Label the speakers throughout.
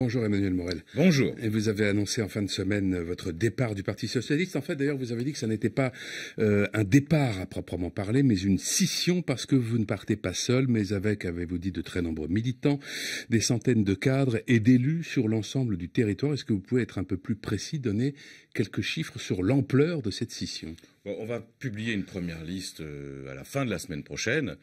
Speaker 1: Bonjour Emmanuel Morel. Bonjour. Et vous avez annoncé en fin de semaine euh, votre départ du Parti Socialiste. En fait, d'ailleurs, vous avez dit que ça n'était pas euh, un départ à proprement parler, mais une scission parce que vous ne partez pas seul, mais avec, avez-vous dit, de très nombreux militants, des centaines de cadres et d'élus sur l'ensemble du territoire. Est-ce que vous pouvez être un peu plus précis, donner quelques chiffres sur l'ampleur de cette
Speaker 2: scission bon, On va publier une première liste euh, à la fin de la semaine prochaine.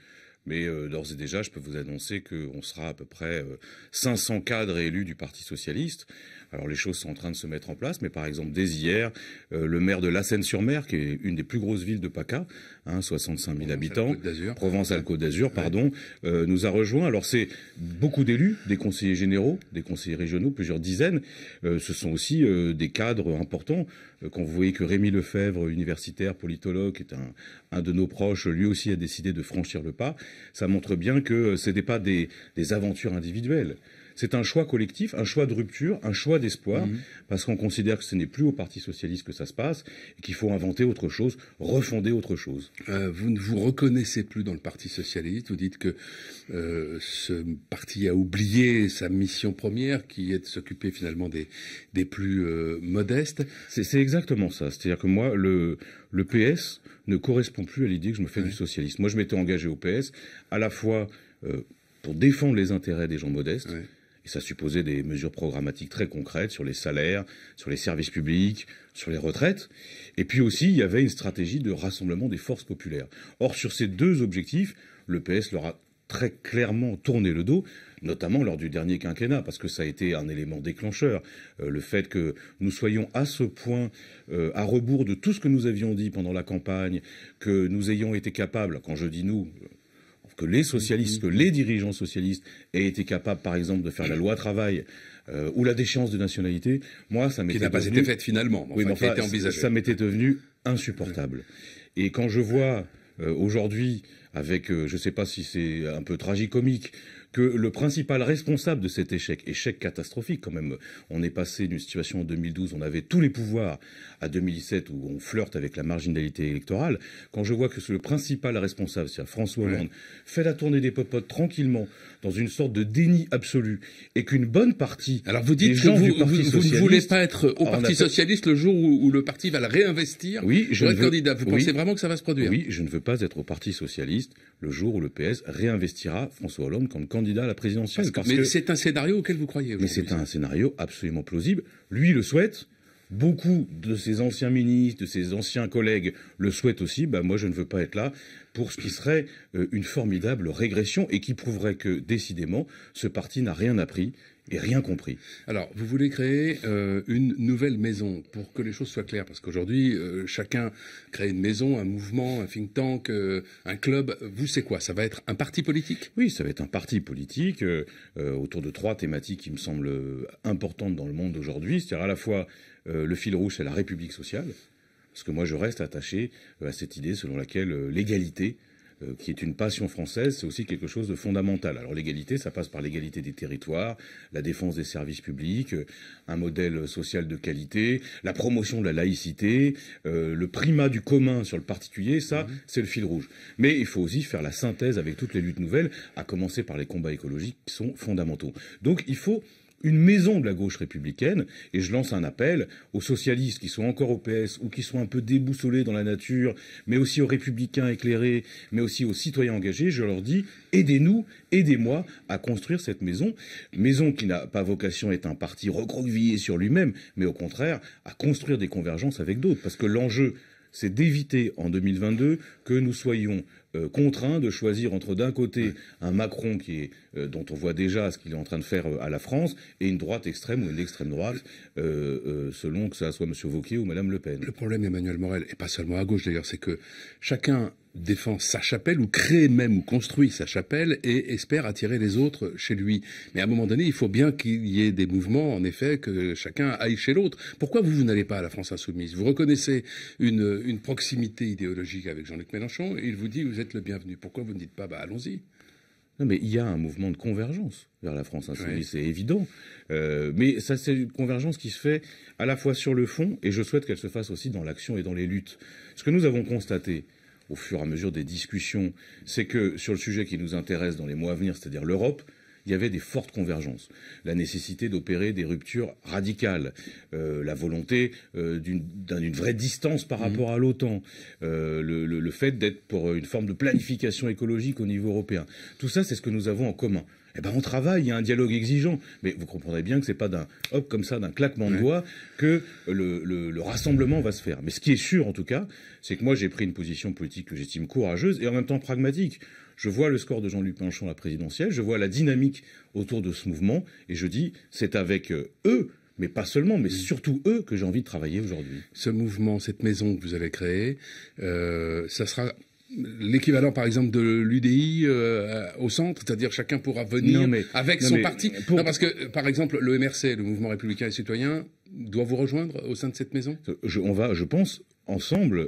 Speaker 2: Mais euh, d'ores et déjà, je peux vous annoncer qu'on sera à peu près 500 euh, cadres élus du Parti socialiste. Alors les choses sont en train de se mettre en place, mais par exemple, dès hier, euh, le maire de La Seine-sur-Mer, qui est une des plus grosses villes de PACA, hein, 65 000 habitants, Provence-Alpes-Côte d'Azur, pardon, nous a rejoint. Alors c'est beaucoup d'élus, des conseillers généraux, des conseillers régionaux, plusieurs dizaines. ce sont aussi des cadres importants. quand vous voyez que Rémi Lefebvre, universitaire, politologue, est un, un de nos proches, lui aussi a décidé de franchir le pas ça montre bien que euh, ce n'était pas des, des aventures individuelles c'est un choix collectif, un choix de rupture, un choix d'espoir, mhm. parce qu'on considère que ce n'est plus au Parti socialiste que ça se passe, et qu'il faut inventer autre chose, refonder autre chose. Euh, vous ne vous reconnaissez plus dans le Parti socialiste,
Speaker 1: vous dites que euh, ce parti a oublié sa mission première, qui est
Speaker 2: de s'occuper finalement des, des plus euh, modestes. C'est exactement ça, c'est-à-dire que moi, le, le PS ne correspond plus à l'idée que je me fais du socialisme. Moi, je m'étais engagé au PS, à la fois pour défendre les intérêts des gens modestes, et ça supposait des mesures programmatiques très concrètes sur les salaires, sur les services publics, sur les retraites. Et puis aussi, il y avait une stratégie de rassemblement des forces populaires. Or, sur ces deux objectifs, le PS leur a très clairement tourné le dos, notamment lors du dernier quinquennat, parce que ça a été un élément déclencheur. Euh, le fait que nous soyons à ce point euh, à rebours de tout ce que nous avions dit pendant la campagne, que nous ayons été capables, quand je dis nous, que les mm-hmm. socialistes, que les dirigeants socialistes aient été capables, par exemple, de faire la loi travail euh, ou la déchéance de nationalité, moi, ça m'était n'a pas été faite
Speaker 1: finalement, ça
Speaker 2: m'était devenu insupportable. Mm-hmm. Et quand je vois euh, aujourd'hui, avec, euh, je ne sais pas si c'est un peu tragicomique, que le principal responsable de cet échec, échec catastrophique quand même, on est passé d'une situation en 2012, on avait tous les pouvoirs, à 2017 où on flirte avec la marginalité électorale, quand je vois que le principal responsable, cest François Hollande, fait la tournée des popotes tranquillement, dans une sorte de déni absolu, et qu'une bonne partie... Alors vous dites vous, vous, ne voulez pas être au ah, Parti
Speaker 1: Socialiste le jour où, le parti va le réinvestir pour être candidat. Vous pensez vraiment
Speaker 2: que ça va se produire Oui, je ne veux pas être au Parti Socialiste le jour où le PS réinvestira François Hollande comme candidat la mais c'est un scénario auquel vous croyez. Mais c'est un scénario absolument plausible. Lui le souhaite. Beaucoup de ses anciens ministres, de ses anciens collègues le souhaitent aussi. Bah, moi, je ne veux pas être là pour ce qui serait euh, une formidable régression et qui prouverait que, décidément, ce parti n'a rien appris et rien compris.
Speaker 1: Alors, vous voulez créer euh, une nouvelle maison pour que les choses soient claires, parce qu'aujourd'hui, euh, chacun crée une maison, un mouvement, un think tank, euh, un club. Vous, c'est quoi Ça va être un
Speaker 2: parti politique Oui, ça va être un parti politique autour de trois thématiques qui me semblent importantes dans le monde d'aujourd'hui, c'est-à-dire à la fois le fil rouge, c'est la République sociale, parce que moi, je reste attaché à cette idée selon laquelle l'égalité euh, qui est une passion française, c'est aussi quelque chose de fondamental. Alors l'égalité, ça passe par l'égalité des territoires, la défense des services publics, euh, un modèle social de qualité, la promotion de la laïcité, euh, le primat du commun sur le particulier, ça, mhm. c'est le fil rouge. Mais il faut aussi faire la synthèse avec toutes les luttes nouvelles, à commencer par les combats écologiques qui sont fondamentaux. Donc il faut une maison de la gauche républicaine. Et je lance un appel aux socialistes qui sont encore au PS ou qui sont un peu déboussolés dans la nature, mais aussi aux républicains éclairés, mais aussi aux citoyens engagés. Je leur dis aidez-nous, aidez-moi à construire cette maison. Maison qui n'a pas vocation à être un parti recroquevillé sur lui-même, mais au contraire à construire des convergences avec d'autres. Parce que l'enjeu, c'est d'éviter en 2022 que nous soyons euh, contraint de choisir entre d'un côté un Macron qui est, euh, dont on voit déjà ce qu'il est en train de faire euh, à la France et une droite extrême ou une extrême droite, selon que ça soit M. Vauquier ou Mme Le Pen. Le problème, Emmanuel Morel,
Speaker 1: et pas seulement à gauche d'ailleurs, c'est que chacun défend sa chapelle ou crée même ou construit sa chapelle et espère attirer les autres chez lui. Mais à un moment donné, il faut bien qu'il y ait des mouvements, en effet, que chacun aille chez l'autre. Pourquoi vous, vous n'allez pas à la France insoumise Vous reconnaissez une, une proximité idéologique avec Jean-Luc Mélenchon et il vous dit, vous êtes le bienvenu. Pourquoi vous ne dites pas, bah, allons-y
Speaker 2: mais il y a un mouvement de convergence vers la France insoumise, c'est évident. Euh, mais c'est une convergence qui se fait à la fois sur le fond, et je souhaite qu'elle se fasse aussi dans l'action et dans les luttes. Ce que nous avons constaté au fur et à mesure des discussions, c'est que sur le sujet qui nous intéresse dans les mois à venir, c'est-à-dire l'Europe, il y avait des fortes convergences. La nécessité d'opérer des ruptures radicales, euh, la volonté euh, d'une vraie distance par mhm. rapport à l'OTAN, euh, le, fait d'être pour une forme de planification écologique au niveau européen. Tout ça, c'est ce que nous avons en commun eh ben on travaille, il y a un dialogue exigeant. Mais vous comprendrez bien que ce n'est pas d'un hop comme ça, d'un claquement de doigts, que le, rassemblement va se faire. Mais ce qui est sûr, en tout cas, c'est que moi, j'ai pris une position politique que j'estime courageuse et en même temps pragmatique je vois le score de Jean-Luc Mélenchon à la présidentielle, je vois la dynamique autour de ce mouvement, et je dis, c'est avec euh, eux mais pas seulement, mais mm. surtout eux que j'ai envie de travailler aujourd'hui. Ce mouvement, cette maison que vous
Speaker 1: avez créée, euh, ça sera l'équivalent par exemple de l'UDI euh, au centre, c'est-à-dire chacun pourra venir avec son parti. Non, parce que par exemple le MRC,
Speaker 2: le Mouvement républicain et citoyen, doit vous rejoindre au sein de cette maison. on va, je pense, ensemble,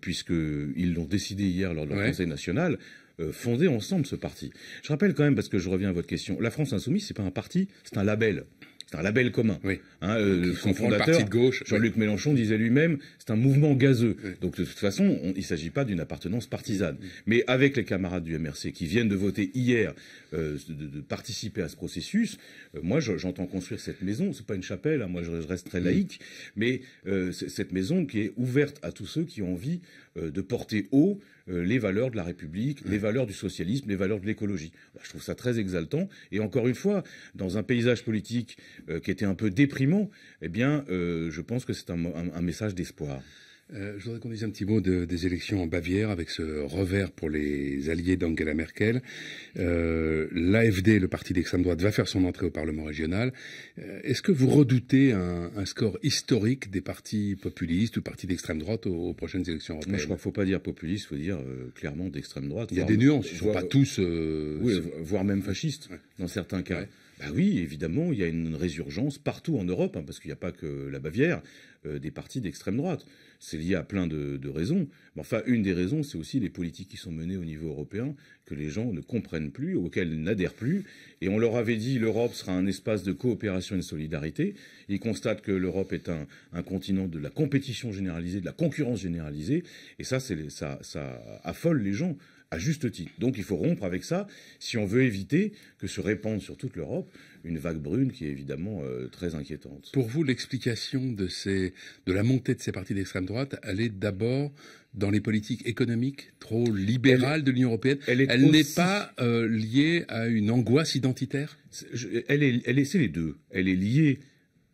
Speaker 2: puisqu'ils l'ont décidé hier lors de leur Conseil national, euh, fonder ensemble ce parti. Je rappelle quand même, parce que je reviens à votre question, la France Insoumise, c'est pas un parti, c'est un label. C'est un label commun. Hein, euh, son fondateur, Jean-Luc Mélenchon, disait lui-même, c'est un mouvement gazeux. Donc de toute façon, il ne s'agit pas d'une appartenance partisane. Mais avec les camarades du MRC qui viennent de voter hier, euh, de, participer à ce processus, moi j'entends construire cette maison. C'est pas une chapelle, hein, moi je, reste très laïque, mais cette maison qui est ouverte à tous ceux qui ont envie de porter haut euh, les valeurs de la République, les mm. valeurs du socialisme, les valeurs de l'écologie. Bah, je trouve ça très exaltant. Et encore une fois, dans un paysage politique euh, qui était un peu déprimant, eh bien, euh, je pense que c'est un message d'espoir. Euh, je
Speaker 1: voudrais qu'on dise un petit mot des élections en Bavière avec ce revers pour les alliés d'Angela Merkel. Euh, L'AFD, le parti d'extrême droite, va faire son entrée au Parlement régional. Euh, est-ce que vous redoutez un, score historique des partis populistes ou partis d'extrême droite aux, prochaines élections
Speaker 2: européennes Je crois qu'il ne faut pas dire populiste, il faut dire clairement d'extrême droite. Il y a des nuances, ils ne sont pas tous... oui, voire même fascistes dans certains cas. Bah oui, évidemment, il y a une résurgence partout en Europe, hein, parce qu'il n'y a pas que la Bavière, des partis d'extrême droite c'est lié à plein de, raisons. enfin, une des raisons, c'est aussi les politiques qui sont menées au niveau européen que les gens ne comprennent plus, auxquelles ils n'adhèrent plus. Et on leur avait dit l'Europe sera un espace de coopération et de solidarité. Ils constatent que l'Europe est un, continent de la compétition généralisée, de la concurrence généralisée. Et ça, ça affole les gens à juste titre. Donc il faut rompre avec ça si on veut éviter que se répande sur toute l'Europe une vague brune qui est évidemment euh, très inquiétante. Pour vous, l'explication de, la montée de ces partis d'extrême droite, elle est
Speaker 1: d'abord dans les politiques économiques trop libérales de l'Union européenne. Elle, n'est pas
Speaker 2: euh, liée à une angoisse identitaire. elle est, c'est les deux. Elle est liée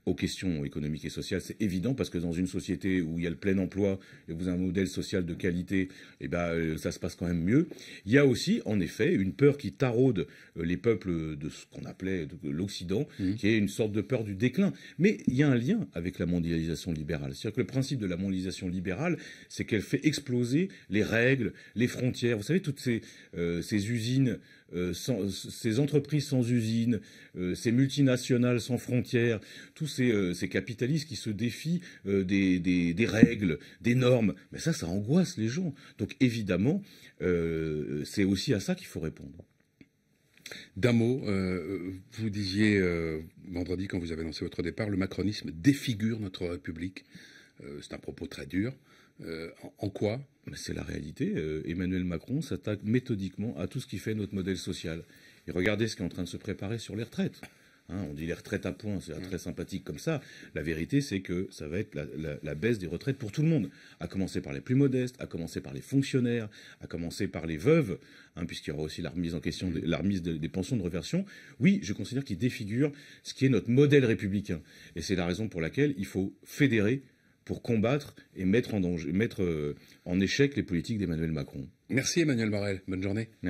Speaker 2: aux questions économiques et sociales, c'est évident parce que dans une société où il y a le plein emploi et vous avez un modèle social de qualité, eh ben, euh, ça se passe quand même mieux. Il y a aussi, en effet, une peur qui taraude euh, les peuples de ce qu'on appelait l'Occident, mmh. qui est une sorte de peur du déclin. Mais il y a un lien avec la mondialisation libérale. C'est-à-dire que le principe de la mondialisation libérale, c'est qu'elle fait exploser les règles, les frontières. Vous savez, toutes ces euh, usines euh, ces entreprises sans usines, euh, ces multinationales sans frontières, tous ces, euh, capitalistes qui se défient des, règles, des normes, mais ça, ça angoisse les gens. Donc évidemment, c'est aussi à ça qu'il faut répondre. D'un mot, vous disiez vendredi, quand vous avez lancé
Speaker 1: votre départ, le macronisme défigure notre République. c'est un propos très dur. Euh,
Speaker 2: en quoi C'est la réalité. Euh, Emmanuel Macron s'attaque méthodiquement à tout ce qui fait notre modèle social. Et regardez ce qui est en train de se préparer sur les retraites. Hein, on dit les retraites à points, c'est très sympathique comme ça. La vérité, c'est que ça va être la, baisse des retraites pour tout le monde, à commencer par les plus modestes, à commencer par les fonctionnaires, à commencer par les veuves, hein, puisqu'il y aura aussi la remise en question, de, la remise des pensions de reversion. Oui, je considère qu'il défigure ce qui est notre modèle républicain, et c'est la raison pour laquelle il faut fédérer pour combattre et mettre en, mettre euh, en échec les politiques d'Emmanuel Macron. Merci Emmanuel Barrel. Bonne journée. Merci.